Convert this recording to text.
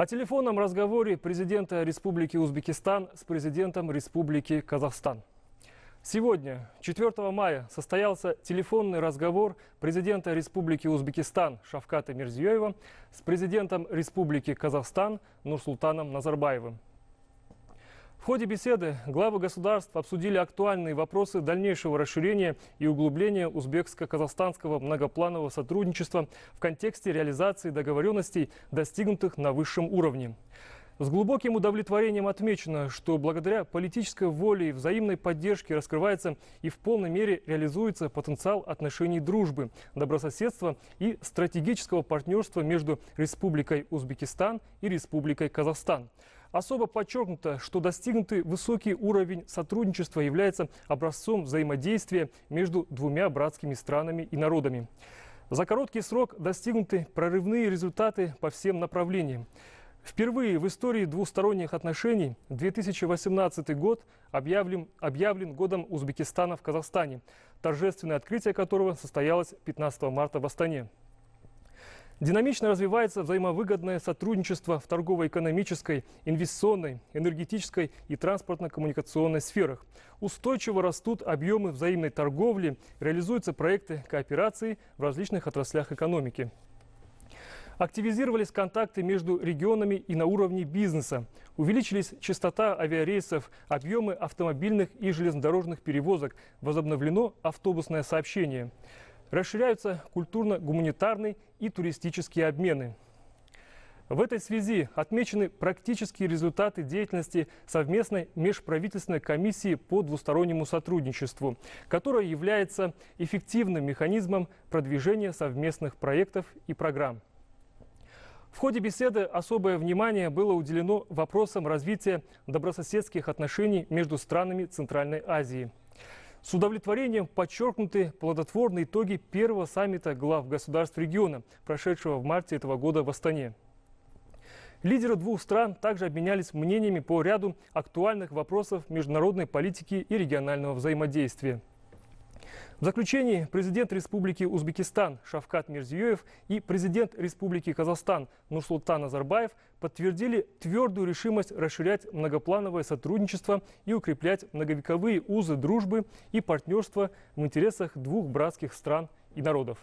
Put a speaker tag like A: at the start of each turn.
A: О телефонном разговоре президента Республики Узбекистан с президентом Республики Казахстан. Сегодня, 4 мая, состоялся телефонный разговор президента Республики Узбекистан Шавката Мирзиёева с президентом Республики Казахстан Нурсултаном Назарбаевым. В ходе беседы главы государств обсудили актуальные вопросы дальнейшего расширения и углубления узбекско-казахстанского многопланового сотрудничества в контексте реализации договоренностей, достигнутых на высшем уровне. С глубоким удовлетворением отмечено, что благодаря политической воле и взаимной поддержке раскрывается и в полной мере реализуется потенциал отношений дружбы, добрососедства и стратегического партнерства между Республикой Узбекистан и Республикой Казахстан. Особо подчеркнуто, что достигнутый высокий уровень сотрудничества является образцом взаимодействия между двумя братскими странами и народами. За короткий срок достигнуты прорывные результаты по всем направлениям. Впервые в истории двусторонних отношений 2018 год объявлен, объявлен годом Узбекистана в Казахстане, торжественное открытие которого состоялось 15 марта в Астане. Динамично развивается взаимовыгодное сотрудничество в торгово-экономической, инвестиционной, энергетической и транспортно-коммуникационной сферах. Устойчиво растут объемы взаимной торговли, реализуются проекты кооперации в различных отраслях экономики. Активизировались контакты между регионами и на уровне бизнеса. Увеличились частота авиарейсов, объемы автомобильных и железнодорожных перевозок. Возобновлено автобусное сообщение. Расширяются культурно-гуманитарные и туристические обмены. В этой связи отмечены практические результаты деятельности совместной межправительственной комиссии по двустороннему сотрудничеству, которая является эффективным механизмом продвижения совместных проектов и программ. В ходе беседы особое внимание было уделено вопросам развития добрососедских отношений между странами Центральной Азии – с удовлетворением подчеркнуты плодотворные итоги первого саммита глав государств региона, прошедшего в марте этого года в Астане. Лидеры двух стран также обменялись мнениями по ряду актуальных вопросов международной политики и регионального взаимодействия. В заключении президент Республики Узбекистан Шавкат Мирзиёев и президент Республики Казахстан Нурсултан Назарбаев подтвердили твердую решимость расширять многоплановое сотрудничество и укреплять многовековые узы дружбы и партнерства в интересах двух братских стран и народов.